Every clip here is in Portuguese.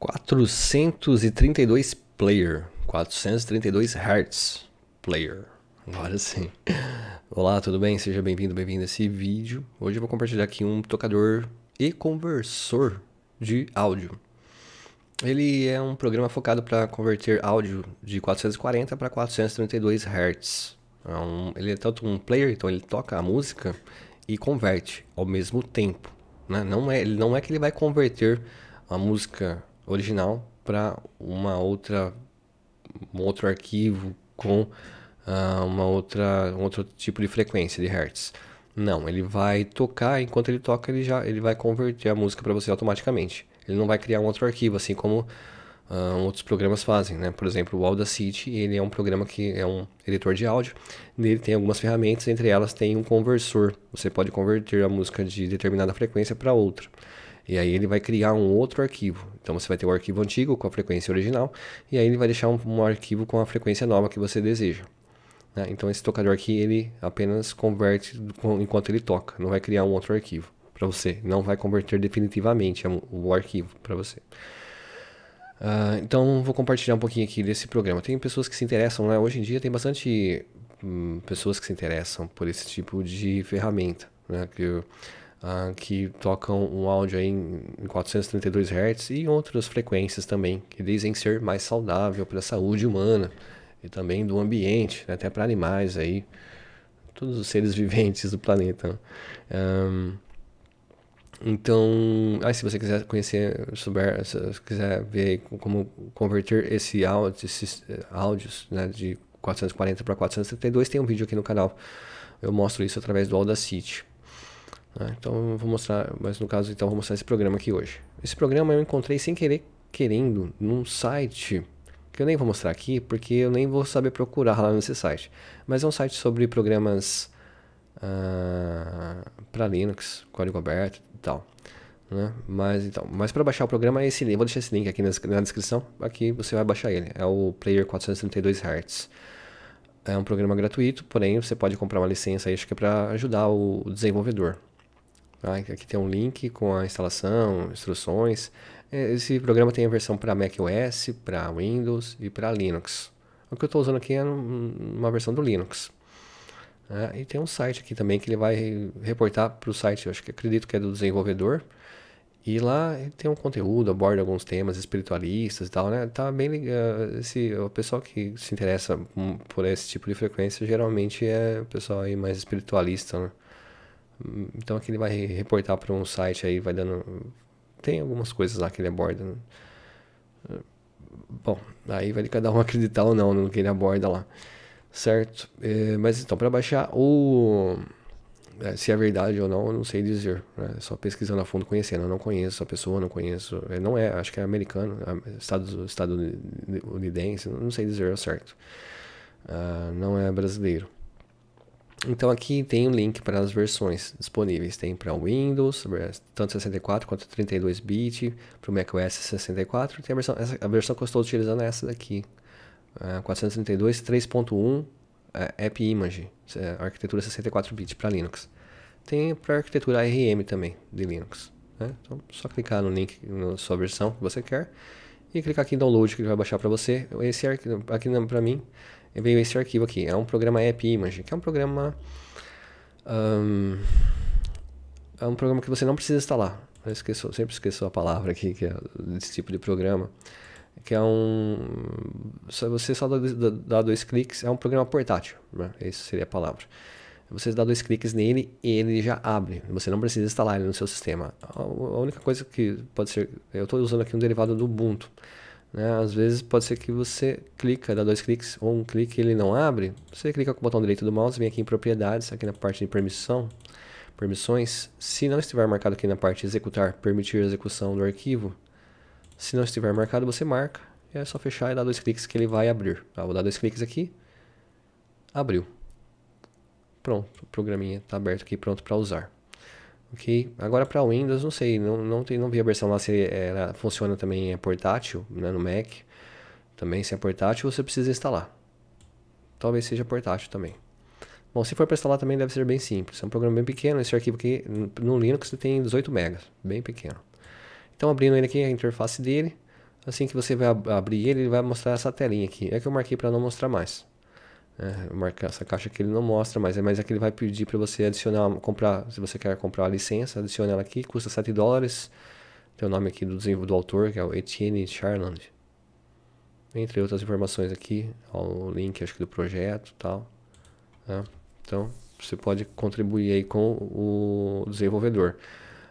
432 player, 432 hertz player. Agora sim. Olá, tudo bem? Seja bem-vindo, bem-vindo a esse vídeo. Hoje eu vou compartilhar aqui um tocador e conversor de áudio. Ele é um programa focado para converter áudio de 440 para 432 Hz. É um, ele é tanto um player, então ele toca a música e converte ao mesmo tempo. Né? Não é, não é que ele vai converter a música original para uma outra um outro arquivo com uh, uma outra um outro tipo de frequência de hertz. Não, ele vai tocar, enquanto ele toca, ele já ele vai converter a música para você automaticamente. Ele não vai criar um outro arquivo, assim como uh, outros programas fazem, né? Por exemplo, o Audacity, ele é um programa que é um editor de áudio, nele tem algumas ferramentas, entre elas tem um conversor. Você pode converter a música de determinada frequência para outra. E aí ele vai criar um outro arquivo. Então você vai ter o arquivo antigo com a frequência original, e aí ele vai deixar um, um arquivo com a frequência nova que você deseja. Né? Então esse tocador aqui, ele apenas converte enquanto ele toca, não vai criar um outro arquivo para você, não vai converter definitivamente o arquivo para você. Uh, então vou compartilhar um pouquinho aqui desse programa. Tem pessoas que se interessam, né? Hoje em dia tem bastante hum, pessoas que se interessam por esse tipo de ferramenta, né? Que eu, ah, que tocam um áudio aí em 432 Hz e outras frequências também, que dizem ser mais saudável para a saúde humana e também do ambiente, né? até para animais aí, todos os seres viventes do planeta. Um, né. então, aí se você quiser conhecer, souber, se quiser ver como converter esse áudio, esses eh, áudios né, de 440 para 432, tem um vídeo aqui no canal. Eu mostro isso através do Audacity. Né? Então eu vou mostrar, mas no caso então eu vou mostrar esse programa aqui hoje. Esse programa eu encontrei sem querer, querendo, num site que eu nem vou mostrar aqui, porque eu nem vou saber procurar lá nesse site. Mas é um site sobre programas uh, ah, para Linux, código aberto e tal. Né? Mas então, mas para baixar o programa é esse link, vou deixar esse link aqui na, na descrição. Aqui você vai baixar ele. É o Player 432 Hz. É um programa gratuito, porém você pode comprar uma licença aí que é para ajudar o desenvolvedor. Ah, aqui tem um link com a instalação, instruções. É, esse programa tem a versão para macOS, para Windows e para Linux. O que eu estou usando aqui é uma versão do Linux. Ah, e tem um site aqui também que ele vai reportar para o site, eu acho que acredito que é do desenvolvedor. E lá tem um conteúdo, aborda alguns temas espiritualistas e tal, né? Tá bem ligado. Ah, o pessoal que se interessa hum, por esse tipo de frequência geralmente é o pessoal aí mais espiritualista, né? Então aqui ele vai reportar para um site aí, vai dando. Tem algumas coisas lá que ele aborda. Né? Bom, aí vai de cada um acreditar ou não no que ele aborda lá. Certo? É, mas então, para baixar o. É, se é verdade ou não, eu não sei dizer. Né? Só pesquisando a fundo, conhecendo. Eu não conheço a pessoa, não conheço. É, não é, acho que é americano, é, Estados, estadunidense, não sei dizer ao certo. Uh, não é brasileiro. Então aqui tem um link para as versões disponíveis. Tem para Windows, tanto 64 quanto 32-bit, para o macOS 64. Tem a versão, essa, a versão que eu estou utilizando é essa daqui. Uh, 432 3.1 uh, App Image, uh, arquitetura 64-bit para Linux. Tem para arquitetura ARM também de Linux. Né? Então só clicar no link na sua versão que você quer e clicar aqui em download que ele vai baixar para você. Esse aqui, aqui para mim veio esse arquivo aqui. É um programa AppImage, que é um programa... Um, é um programa que você não precisa instalar. Eu esqueço, sempre esqueço a palavra aqui, que é desse tipo de programa. Que é um... Você só dá dois cliques, é um programa portátil, né? Essa seria a palavra. Você dá dois cliques nele e ele já abre. Você não precisa instalar ele no seu sistema. A única coisa que pode ser... Eu estou usando aqui um derivado do Ubuntu. Né? Às vezes pode ser que você clica, dá dois cliques ou um clique e ele não abre. Você clica com o botão direito do mouse, vem aqui em propriedades, aqui na parte de permissão, permissões. Se não estiver marcado aqui na parte executar, permitir a execução do arquivo, se não estiver marcado você marca. E é só fechar e dar dois cliques que ele vai abrir. Ah, vou dar dois cliques aqui, abriu. Pronto, o programinha está aberto aqui, pronto para usar. Ok? Agora para Windows, não sei, não, não, tem, não vi a versão lá se ela funciona também é portátil, né, no Mac. Também se é portátil, você precisa instalar. Talvez seja portátil também. Bom, se for para instalar também deve ser bem simples. É um programa bem pequeno, esse arquivo aqui no Linux tem 18 megas, bem pequeno. Então abrindo ele aqui a interface dele, assim que você vai ab abrir ele, ele vai mostrar essa telinha aqui. É que eu marquei para não mostrar mais. É, marca essa caixa que ele não mostra, mas é, mas é que ele vai pedir para você adicionar, comprar, se você quer comprar a licença, adicione ela aqui, custa 7 dólares. Tem o nome aqui do do autor, que é o Etienne Charland. Entre outras informações aqui, ó, o link acho que do projeto tal. Né? Então, você pode contribuir aí com o desenvolvedor.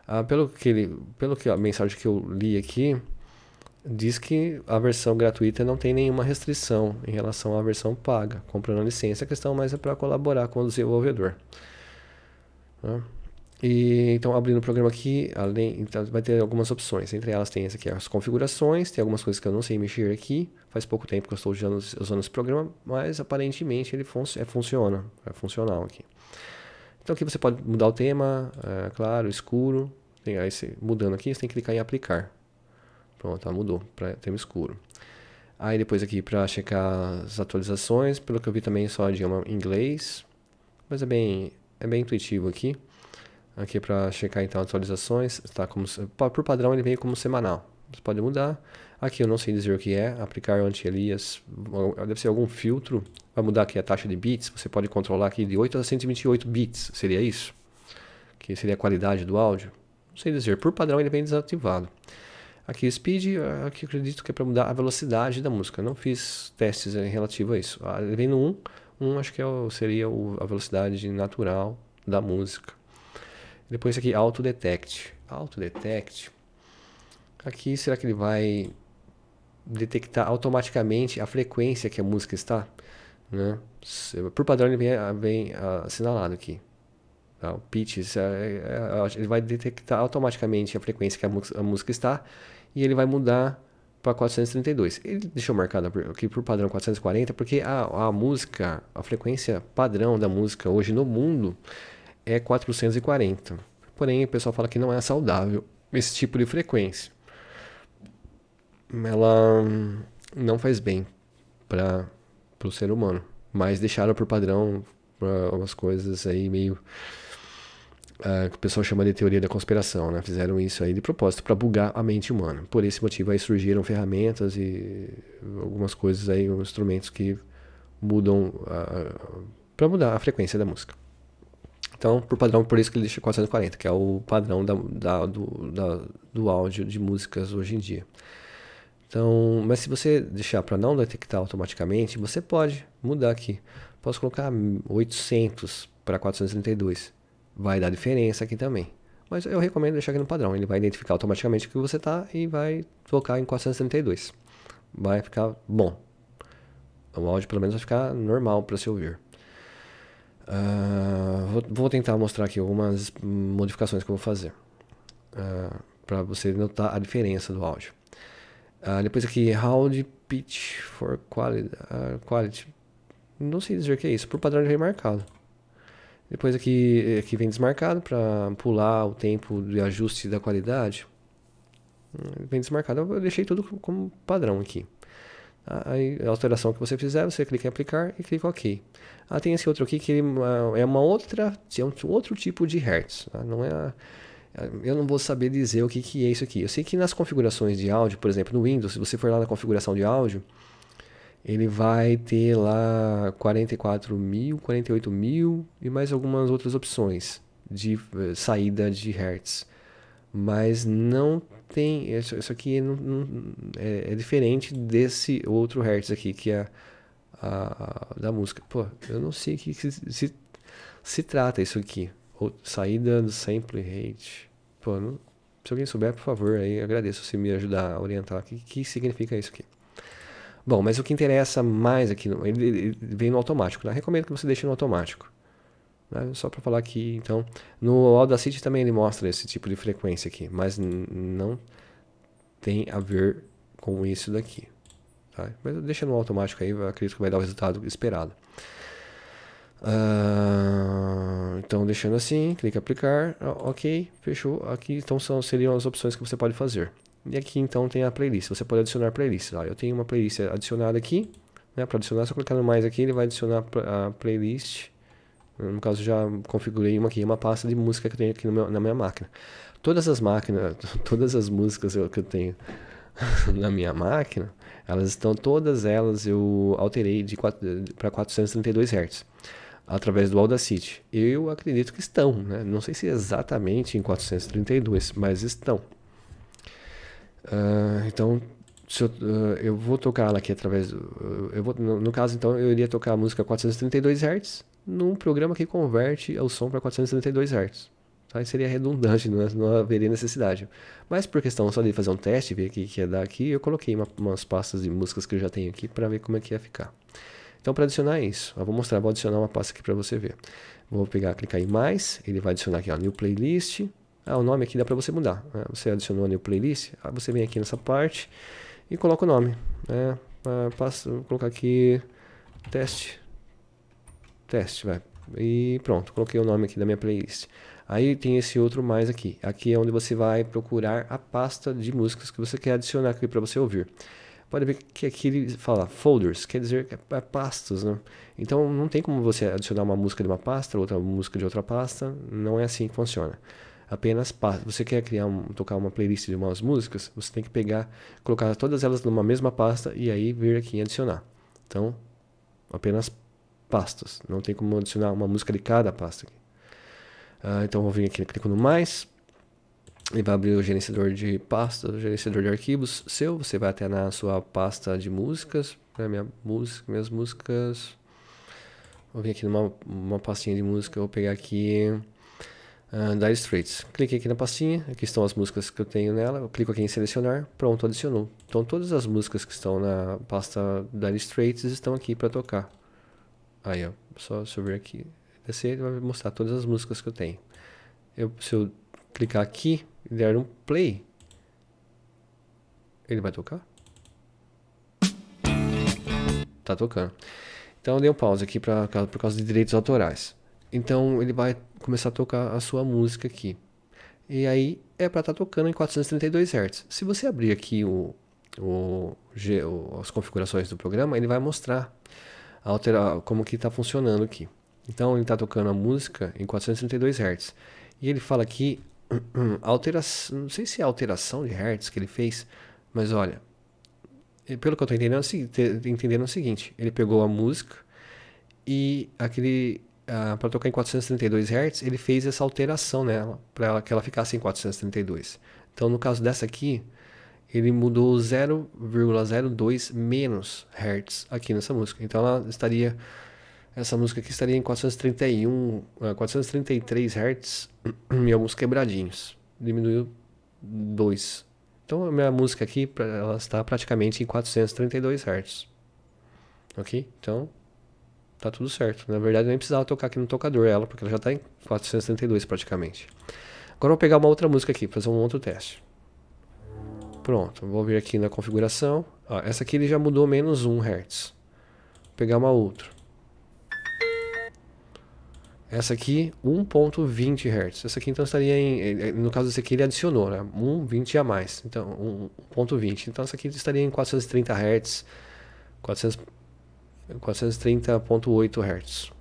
Ah, pelo que ele, pelo que a mensagem que eu li aqui, diz que a versão gratuita não tem nenhuma restrição em relação à versão paga. Comprando a licença, a questão mais é para colaborar com o desenvolvedor. Né? E, então, abrindo o programa aqui, além, então, vai ter algumas opções. Entre elas tem essa aqui, as configurações, tem algumas coisas que eu não sei mexer aqui. Faz pouco tempo que eu estou usando, usando esse programa, mas aparentemente ele fun é, funciona, é funcional aqui. Então aqui você pode mudar o tema, é, claro, escuro. Tem, aí mudando aqui, você tem que clicar em aplicar. Pronto, ela mudou para termo escuro. Aí depois aqui para checar as atualizações, pelo que eu vi também só a idioma inglês, mas é bem, é bem intuitivo aqui. Aqui para checar então atualizações, Está como, por padrão ele veio como semanal, você pode mudar. Aqui eu não sei dizer o que é, aplicar anti-alias, deve ser algum filtro, vai mudar aqui a taxa de bits, você pode controlar aqui de 8 a 128 bits, seria isso? Que seria a qualidade do áudio? Não sei dizer, por padrão ele vem desativado. Aqui o speed, ah, aqui acredito que é para mudar a velocidade da música. Não fiz testes em eh, relativo a isso. Ah, vem no 1, 1 acho que é o, seria a velocidade natural da música. Depois aqui, auto-detect. Auto-detect. Aqui, será que ele vai detectar automaticamente a frequência que a música está? Né? Por padrão, ele vem, vem assinalado aqui. Tá, o pitch, é, é, é, ele vai detectar automaticamente a frequência que a música está e ele vai mudar para 432. Ele deixou marcado aqui por padrão 440 porque a, a música, a frequência padrão da música hoje no mundo é 440. Porém, o pessoal fala que não é saudável esse tipo de frequência. Ela não faz bem para o ser humano. Mas deixaram por padrão algumas coisas aí meio que o pessoal chama de teoria da conspiração, né? Fizeram isso aí de propósito para bugar a mente humana. Por esse motivo aí surgiram ferramentas e algumas coisas aí, instrumentos que mudam para mudar a frequência da música. Então, por padrão, por isso que ele deixa 440, que é o padrão da, da, do, da, do áudio de músicas hoje em dia. Então, mas se você deixar para não detectar automaticamente, você pode mudar aqui. Posso colocar 800 para 432 vai dar diferença aqui também. Mas eu recomendo deixar aqui no padrão. Ele vai identificar automaticamente o que você está e vai tocar em 432. Vai ficar bom. O áudio pelo menos vai ficar normal para se ouvir. Uh, vou, vou, tentar mostrar aqui algumas modificações que eu vou fazer. Uh, ah, para você notar a diferença do áudio. Uh, depois aqui, Round Pitch for Quality. quality. Não sei dizer o que é isso. Por padrão de remarcado. Depois aqui, é, aqui vem desmarcado para pular o tempo de ajuste da qualidade. Hum, vem desmarcado, eu deixei tudo como padrão aqui. Aí, a alteração que você fizer, você clica em aplicar e clica OK. Ah, tem esse outro aqui que ah, é uma outra, é um outro tipo de hertz. Tá? Não é eu não vou saber dizer o que, que é isso aqui. Eu sei que nas configurações de áudio, por exemplo, no Windows, se você for lá na configuração de áudio, ele vai ter lá 44 mil, 48 mil e mais algumas outras opções de eh, saída de hertz. Mas não tem. Isso aqui não, não, é, é, diferente desse outro hertz aqui, que é a, a da música. Pô, eu não sei o que se, se, se trata isso aqui. saída do sample rate. Pô, não, se alguém souber, por favor, aí agradeço se me ajudar a orientar o que, que significa isso aqui. Bom, mas o que interessa mais aqui, ele, ele vem no automático, né? Recomendo que você deixe no automático. Né? Só para falar que, então, no Audacity também ele mostra esse tipo de frequência aqui, mas não tem a ver com isso daqui. Tá? Mas deixa no automático aí, acredito que vai dar o resultado esperado. Uh, então, deixando assim, clica em aplicar, ok, fechou. Aqui então são, seriam as opções que você pode fazer. E aqui então tem a playlist, você pode adicionar playlists. Ó, eu tenho uma playlist adicionada aqui, né, para adicionar, se eu clicar no mais aqui, ele vai adicionar a playlist. No caso, já configurei uma aqui, uma pasta de música que eu tenho aqui meu, na minha máquina. Todas as máquinas, todas as músicas que eu tenho na minha máquina, elas estão, todas elas eu alterei de para 432 Hz através do Audacity. Eu acredito que estão, né? não sei se é exatamente em 432, mas estão. Uh, então, eu, uh, eu, vou tocar ela aqui através do, ah, eu vou, no, no, caso, então, eu iria tocar a música 432 Hz num programa que converte o som para 432 Hz. então Seria redundante, não, é, não, haveria necessidade. Mas por questão só de fazer um teste, ver o que ia dar aqui, eu coloquei uma, umas pastas de músicas que eu já tenho aqui para ver como é que ia ficar. Então, para adicionar isso, eu vou mostrar, vou adicionar uma pasta aqui para você ver. Vou pegar, clicar em mais, ele vai adicionar aqui, ó, New Playlist. Ah, o nome aqui dá para você mudar. Né? Você adicionou a new playlist, ah, você vem aqui nessa parte e coloca o nome. Né? Ah, passo, vou colocar aqui teste. Teste, vai. E pronto, coloquei o nome aqui da minha playlist. Aí tem esse outro mais aqui. Aqui é onde você vai procurar a pasta de músicas que você quer adicionar aqui para você ouvir. Pode ver que aqui ele fala folders, quer dizer que é pastas, né? Então não tem como você adicionar uma música de uma pasta, outra música de outra pasta, não é assim que funciona apenas passa. Você quer criar um, tocar uma playlist de umas músicas, você tem que pegar, colocar todas elas numa mesma pasta e aí vir aqui em adicionar. Então, apenas pastas. Não tem como adicionar uma música de cada pasta aqui. Uh, então vou vir aqui, clico no mais. Ele vai abrir o gerenciador de pastas, o gerenciador de arquivos seu. Você vai até na sua pasta de músicas, né, minha música, minhas músicas. Vou vir aqui numa uma pastinha de música, vou pegar aqui uh, Dire Straits. Clique aqui na pastinha, aqui estão as músicas que eu tenho nela, eu clico aqui em selecionar, pronto, adicionou. Então todas as músicas que estão na pasta Dire Straits estão aqui para tocar. Aí, ó, só se eu vir aqui, descer, ele vai mostrar todas as músicas que eu tenho. Eu, se eu clicar aqui e der um play, ele vai tocar? Tá tocando. Então eu dei um pause aqui pra, por causa de direitos autorais. Então ele vai começar a tocar a sua música aqui. E aí é para estar tá tocando em 432 Hz. Se você abrir aqui o, o, as configurações do programa, ele vai mostrar alterar, como que está funcionando aqui. Então ele está tocando a música em 432 Hz. E ele fala aqui, alteração, não sei se é alteração de Hz que ele fez, mas olha, pelo que eu estou entendendo, é entendendo é o seguinte, ele pegou a música e aquele ah, para tocar em 432 Hz, ele fez essa alteração nela, né, para que ela ficasse em 432. Então, no caso dessa aqui, ele mudou 0,02 menos Hz aqui nessa música. Então, ela estaria essa música aqui estaria em 431, 433 Hz e ah, alguns quebradinhos. Diminuiu 2. Então a minha música aqui ela está praticamente em 432 Hz. Ok? Então tá tudo certo. Na verdade, eu nem precisava tocar aqui no tocador ela, porque ela já tá em 432 praticamente. Agora eu vou pegar uma outra música aqui, fazer um outro teste. Pronto, vou vir aqui na configuração. Ó, essa aqui ele já mudou menos 1 Hz. Vou pegar uma outra. Essa aqui, 1.20 Hz. Essa aqui então estaria em. Eh, eh, no caso desse aqui, ele adicionou, né? 1,20 a mais. Então, 1.20. Então, essa aqui estaria em 430 Hz. 400 430.8 Hz.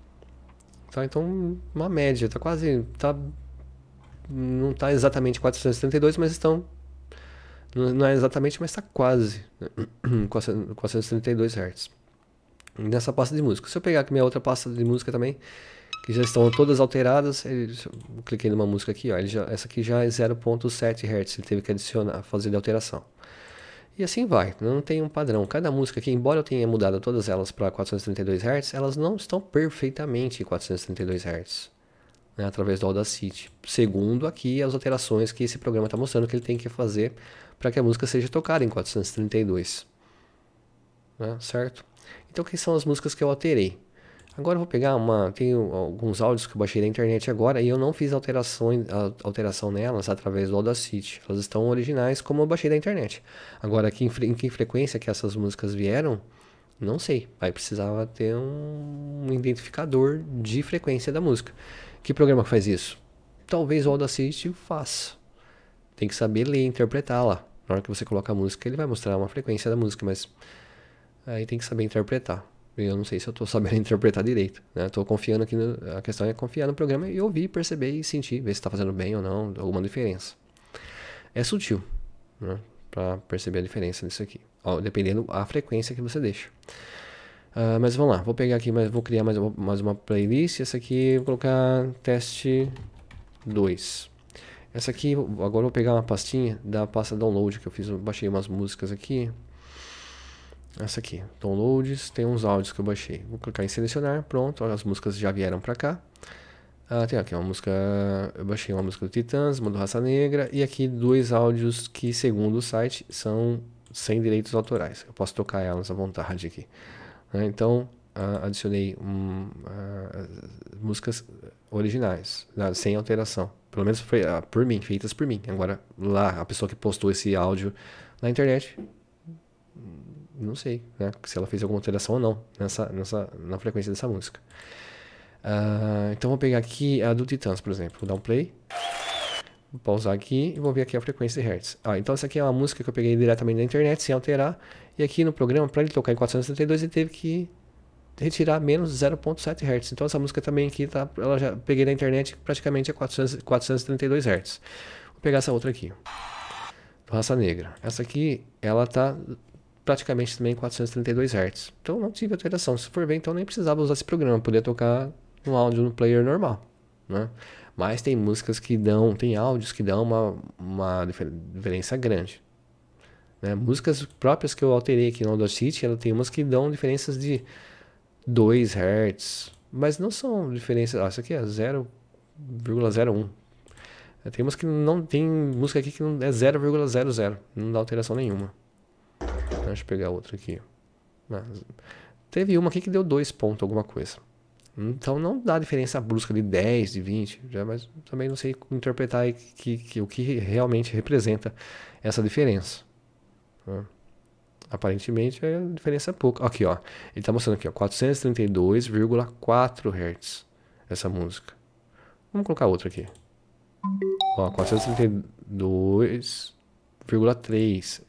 Tá, então uma média, tá quase, tá não tá exatamente 432, mas estão não é exatamente, mas está quase 432 né, Hz nessa pasta de música. Se eu pegar aqui minha outra pasta de música também, que já estão todas alteradas, ele, eu cliquei numa música aqui, ó, já, essa aqui já é 0.7 Hz, ele teve que adicionar, fazer de alteração. E assim vai, não tem um padrão. Cada música aqui, embora eu tenha mudado todas elas para 432 Hz, elas não estão perfeitamente em 432 Hz, né, através do Audacity. Segundo aqui as alterações que esse programa está mostrando que ele tem que fazer para que a música seja tocada em 432. Né, certo? Então, quais são as músicas que eu alterei? Agora eu vou pegar uma. Tem alguns áudios que eu baixei da internet agora e eu não fiz alterações, alteração nelas através do Audacity. Elas estão originais como eu baixei da internet. Agora, que, em que frequência que essas músicas vieram, não sei. Vai precisar ter um identificador de frequência da música. Que programa faz isso? Talvez o Audacity faça. Tem que saber ler e interpretá-la. Na hora que você coloca a música, ele vai mostrar uma frequência da música, mas aí tem que saber interpretar. Eu não sei se eu estou sabendo interpretar direito. Estou né? confiando aqui. No, a questão é confiar no programa e ouvir, perceber e sentir, ver se está fazendo bem ou não, alguma diferença. É sutil, né? para perceber a diferença disso aqui. Ó, dependendo a frequência que você deixa. Uh, mas vamos lá, vou pegar aqui, mas vou criar mais uma, mais uma playlist. Essa aqui vou colocar teste 2. Essa aqui, agora vou pegar uma pastinha da pasta download que eu fiz, eu baixei umas músicas aqui. Essa aqui, downloads, tem uns áudios que eu baixei. Vou clicar em selecionar, pronto, as músicas já vieram para cá. Ah, tem aqui uma música, eu baixei uma música do Titãs, uma do Raça Negra, e aqui dois áudios que, segundo o site, são sem direitos autorais. Eu posso tocar elas à vontade aqui. Ah, então, ah, adicionei um, ah, músicas originais, né, sem alteração. Pelo menos foi, por mim, feitas por mim. Agora, lá, a pessoa que postou esse áudio na internet não sei né, se ela fez alguma alteração ou não nessa, nessa, na frequência dessa música. Uh, então vou pegar aqui a do Titãs, por exemplo. Vou dar um play. Vou pausar aqui e vou ver aqui a frequência de Hz. Ah, então essa aqui é uma música que eu peguei diretamente da internet, sem alterar. E aqui no programa, para ele tocar em 472, ele teve que retirar menos 0.7 Hz. Então essa música também aqui, tá, ela já peguei da internet praticamente a 400, 432 Hz. Vou pegar essa outra aqui. Raça Negra. Essa aqui, ela tá praticamente também 432 Hz. Então não tive alteração. Se for ver, então nem precisava usar esse programa, podia tocar no áudio no player normal, né? Mas tem músicas que dão, tem áudios que dão uma, uma diferença grande. Né? Músicas próprias que eu alterei aqui no Audacity, ela tem umas que dão diferenças de 2 Hz, mas não são diferenças. Ah, essa aqui é 0,01. Tem umas que não tem música aqui que não é 0,00, não dá alteração nenhuma. Deixa eu pegar outra aqui. teve uma aqui que deu dois pontos, alguma coisa. Então não dá diferença brusca de 10, de 20, já, mas também não sei interpretar que, que, o que realmente representa essa diferença. Né? Aparentemente a é diferença é pouca. Aqui, ó. Ele está mostrando aqui, ó, 432,4 Hz essa música. Vamos colocar outra aqui. Ó, 432,3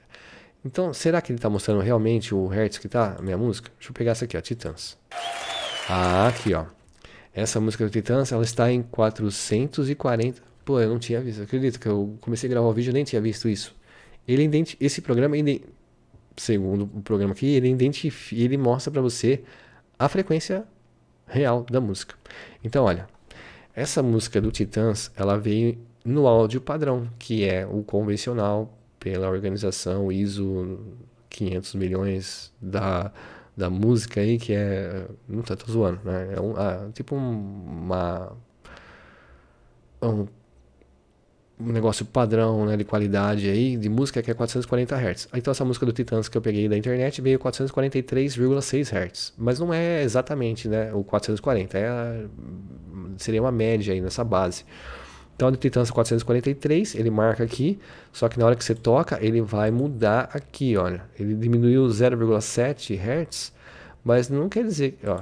então, será que ele está mostrando realmente o hertz que está a minha música? Deixa eu pegar essa aqui, ó, Titãs. Ah, aqui, ó. Essa música do Titãs, ela está em 440. Pô, eu não tinha visto. Acredito que eu comecei a gravar o vídeo e nem tinha visto isso. Ele identi... esse programa, ele... segundo o programa aqui, ele identifica, ele mostra para você a frequência real da música. Então, olha, essa música do Titãs, ela veio no áudio padrão, que é o convencional pela organização ISO 500 milhões da, da música aí, que é. Não tá, tô zoando, né? É um, ah, tipo uma. Um, um negócio padrão né, de qualidade aí de música que é 440 Hz. Então essa música do Titãs que eu peguei da internet veio 443,6 Hz. Mas não é exatamente né, o 440, é a, seria uma média aí nessa base. Então a detectância 443, ele marca aqui, só que na hora que você toca, ele vai mudar aqui, olha. Ele diminuiu 0,7 Hz, mas não quer dizer, ó,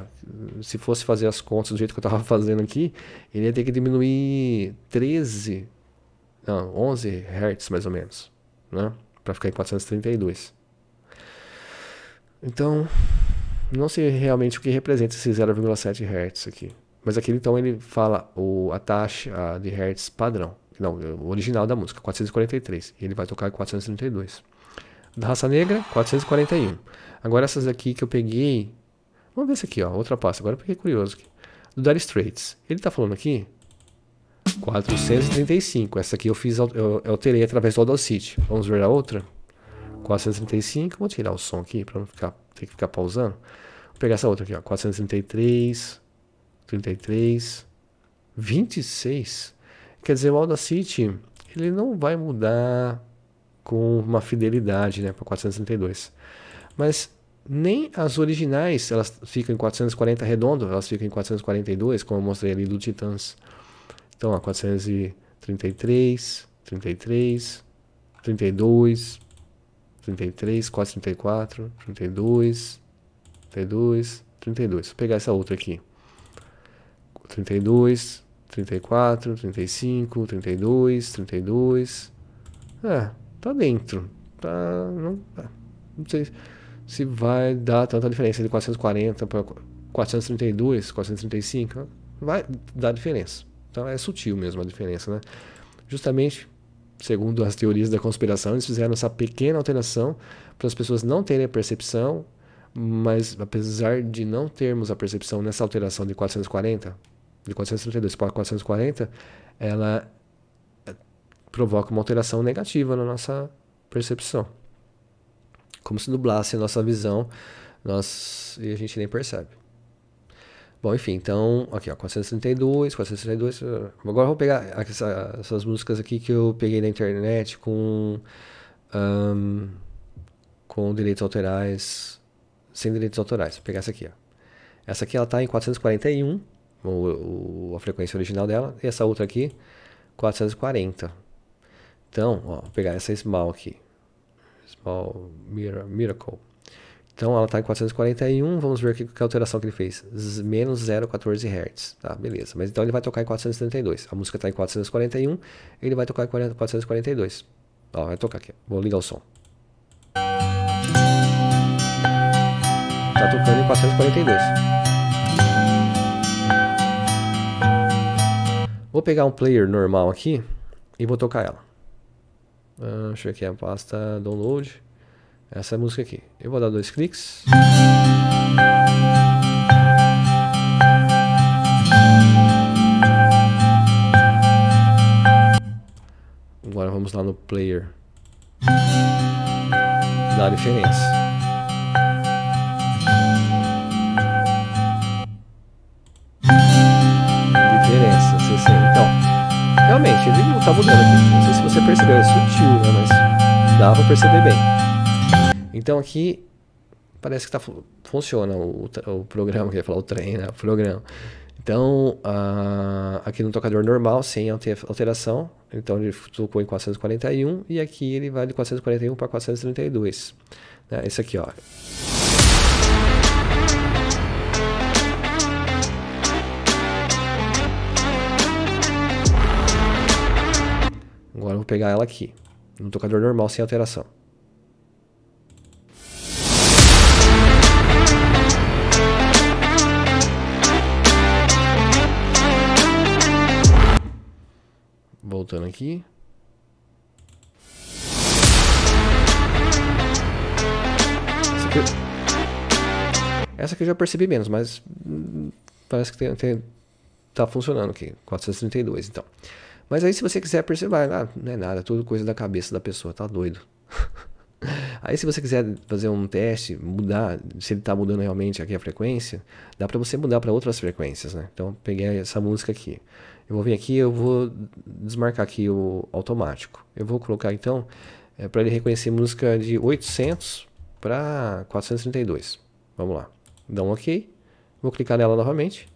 se fosse fazer as contas do jeito que eu estava fazendo aqui, ele ia ter que diminuir 13, não, 11 Hz mais ou menos, né? Para ficar em 432. Então, não sei realmente o que representa esse 0,7 Hz aqui. Mas aquele então ele fala o, a taxa de hertz padrão, não, o original da música, 443. E ele vai tocar 432. Da raça negra, 441. Agora essas aqui que eu peguei, vamos ver isso aqui, ó, outra pasta. Agora eu fiquei curioso aqui. Do Dire Straits. Ele tá falando aqui 435. Essa aqui eu fiz, eu, eu alterei através do Audacity. Vamos ver a outra? 435. Vou tirar o som aqui para não ficar, ter que ficar pausando. Vou pegar essa outra aqui, ó, 433. 33, 26. Quer dizer, o Audacity ele não vai mudar com uma fidelidade né, para 432. Mas nem as originais elas ficam em 440 redondo, elas ficam em 442, como eu mostrei ali do Titãs. Então, ó, 433, 33, 32, 33, 434, 32, 32, 32. Vou pegar essa outra aqui. 32, 34, 35, 32, 32. É, tá dentro. Tá, não, é, não sei se vai dar tanta diferença de 440 para 432, 435. Vai dar diferença. Então é sutil mesmo a diferença, né? Justamente, segundo as teorias da conspiração, eles fizeram essa pequena alteração para as pessoas não terem a percepção, mas apesar de não termos a percepção nessa alteração de 440, de 432 para 440, ela eh, provoca uma alteração negativa na nossa percepção. Como se dublasse a nossa visão nós, e a gente nem percebe. Bom, enfim, então, aqui ó, 432, 432. Eh, agora eu vou pegar essa, essas músicas aqui que eu peguei na internet com. Um, com direitos autorais. Sem direitos autorais. Vou pegar essa aqui, ó. Essa aqui ela tá em 441 o, o, a frequência original dela, e essa outra aqui, 440. Então, ó, vou pegar essa small aqui, small miracle. Então ela está em 441, vamos ver que, que alteração que ele fez. Z, menos 0,14 Hz, tá? Beleza, mas então ele vai tocar em 432. A música está em 441, ele vai tocar em 442. Ó, vai tocar aqui, vou ligar o som. Tá tocando em 442. Vou pegar um player normal aqui e vou tocar ela. Ah, deixa eu ver aqui a pasta download. Essa é música aqui. Eu vou dar dois cliques. Agora vamos lá no player. Dá a diferença. ele não tá mudando aqui. Não sei se você percebeu, é sutil, né? Mas dá pra perceber bem. Então aqui parece que tá, funciona o, o programa, que ia falar o trem, né? O programa. Então, uh, aqui no tocador normal, sem alteração, então ele tocou em 441 e aqui ele vai de 441 para 432. Né? Esse aqui, ó. pegar ela aqui, no tocador normal sem alteração. Voltando aqui. Essa aqui, Essa aqui eu já percebi menos, mas hum, hum, parece que tem, tem, tá funcionando aqui. 432, então. Mas aí se você quiser perceber, ah, não é nada, tudo coisa da cabeça da pessoa, tá doido. aí se você quiser fazer um teste, mudar, se ele tá mudando realmente aqui a frequência, dá para você mudar para outras frequências, né? Então peguei essa música aqui. Eu vou vir aqui, eu vou desmarcar aqui o automático. Eu vou colocar então é, para ele reconhecer música de 800 para 432. Vamos lá. Dá um OK. Vou clicar nela novamente.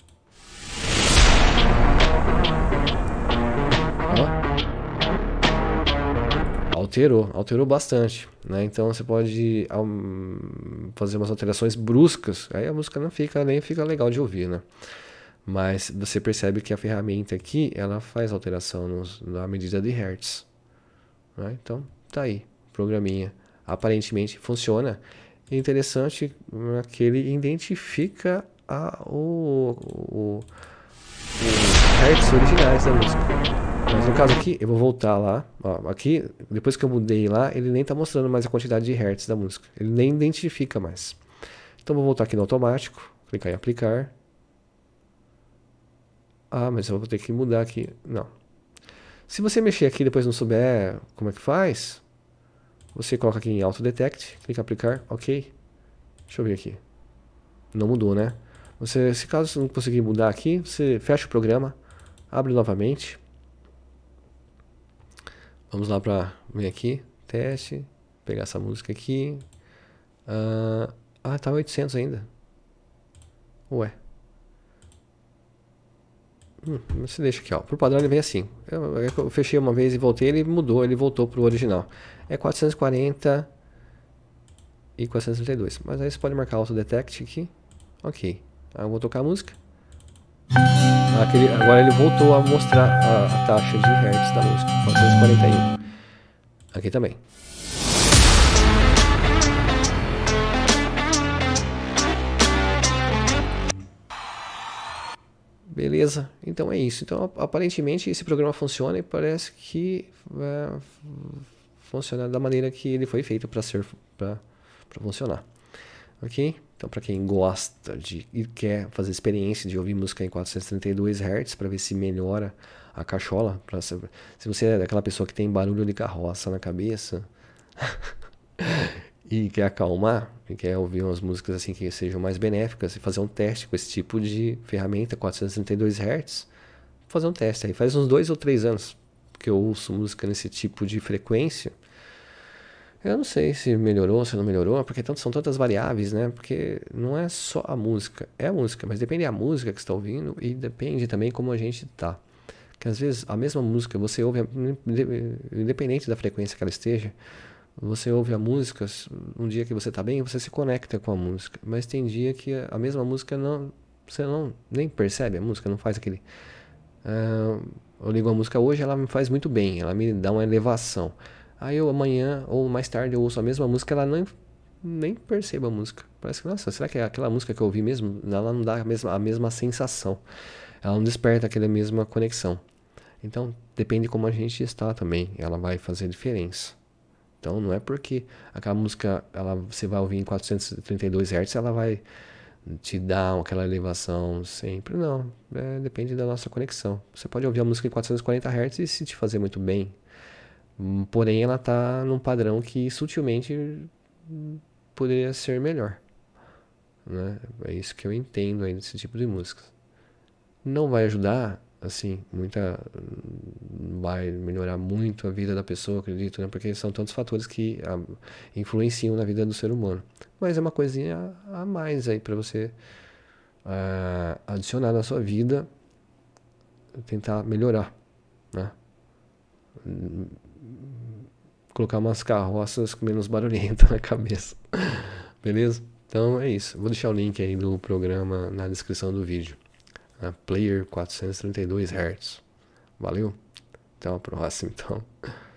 Alterou, alterou bastante. Né? Então você pode fazer umas alterações bruscas, aí a música não fica nem fica legal de ouvir, né? Mas você percebe que a ferramenta aqui ela faz alteração nos, na medida de hertz. Né? Então tá aí, programinha. Aparentemente funciona. É interessante né, que ele identifica a, o, o, o hertz originais da música. Mas no caso aqui, eu vou voltar lá. Ó, aqui, depois que eu mudei lá, ele nem está mostrando mais a quantidade de hertz da música. Ele nem identifica mais. Então vou voltar aqui no automático, clicar em aplicar. Ah, mas eu vou ter que mudar aqui. Não. Se você mexer aqui e depois não souber como é que faz, você coloca aqui em auto detect, clica em aplicar, ok. Deixa eu ver aqui. Não mudou, né? Você, se caso você não conseguir mudar aqui, você fecha o programa, abre novamente Vamos lá para vir aqui, teste, pegar essa música aqui. Uh, ah, tá 800 ainda. Ué. Hum, você deixa aqui, ó. pro padrão ele vem assim. Eu, é eu, fechei uma vez e voltei, ele mudou, ele voltou pro original. É 440 e 432. Mas aí você pode marcar auto-detect aqui. Ok. Aí eu vou tocar a música. Aquele, agora ele voltou a mostrar a, a taxa de hertz da música, 441. Aqui também. Beleza, então é isso. Então aparentemente esse programa funciona e parece que vai é, funcionar da maneira que ele foi feito para ser para funcionar, ok? Então, para quem gosta de e quer fazer experiência de ouvir música em 432 Hz para ver se melhora a cachola, se, se você é daquela pessoa que tem barulho de carroça na cabeça e quer acalmar, e quer ouvir umas músicas assim que sejam mais benéficas e fazer um teste com esse tipo de ferramenta 432 Hz, fazer um teste aí, faz uns dois ou três anos que eu ouço música nesse tipo de frequência eu não sei se melhorou, se não melhorou, é porque tanto, são tantas variáveis, né? Porque não é só a música, é a música, mas depende da música que está ouvindo e depende também como a gente tá. Que às vezes a mesma música você ouve, independente da frequência que ela esteja, você ouve a música, um dia que você está bem, você se conecta com a música, mas tem dia que a mesma música não, você não nem percebe a música, não faz aquele. Uh, eu ligo a música hoje, ela me faz muito bem, ela me dá uma elevação. Aí eu amanhã ou mais tarde eu ouço a mesma música, ela não nem perceba a música. Parece que, nossa, será que é aquela música que eu ouvi mesmo? Ela não dá a mesma, a mesma sensação. Ela não desperta aquela mesma conexão. Então, depende como a gente está também. Ela vai fazer diferença. Então, não é porque aquela música ela, você vai ouvir em 432 Hz, ela vai te dar aquela elevação sempre. Não, é, depende da nossa conexão. Você pode ouvir a música em 440 Hz e se te fazer muito bem. Porém, ela está num padrão que sutilmente poderia ser melhor. Né? É isso que eu entendo aí desse tipo de músicas. Não vai ajudar, assim, muita. Vai melhorar muito a vida da pessoa, acredito, né? Porque são tantos fatores que a, influenciam na vida do ser humano. Mas é uma coisinha a, mais aí para você ah, adicionar na sua vida, tentar melhorar, né? colocar umas carroças menos barulhento na cabeça. Beleza? Então é isso. Vou deixar o link aí do programa na descrição do vídeo. A player 432 Hz. Valeu? Até a próxima, então.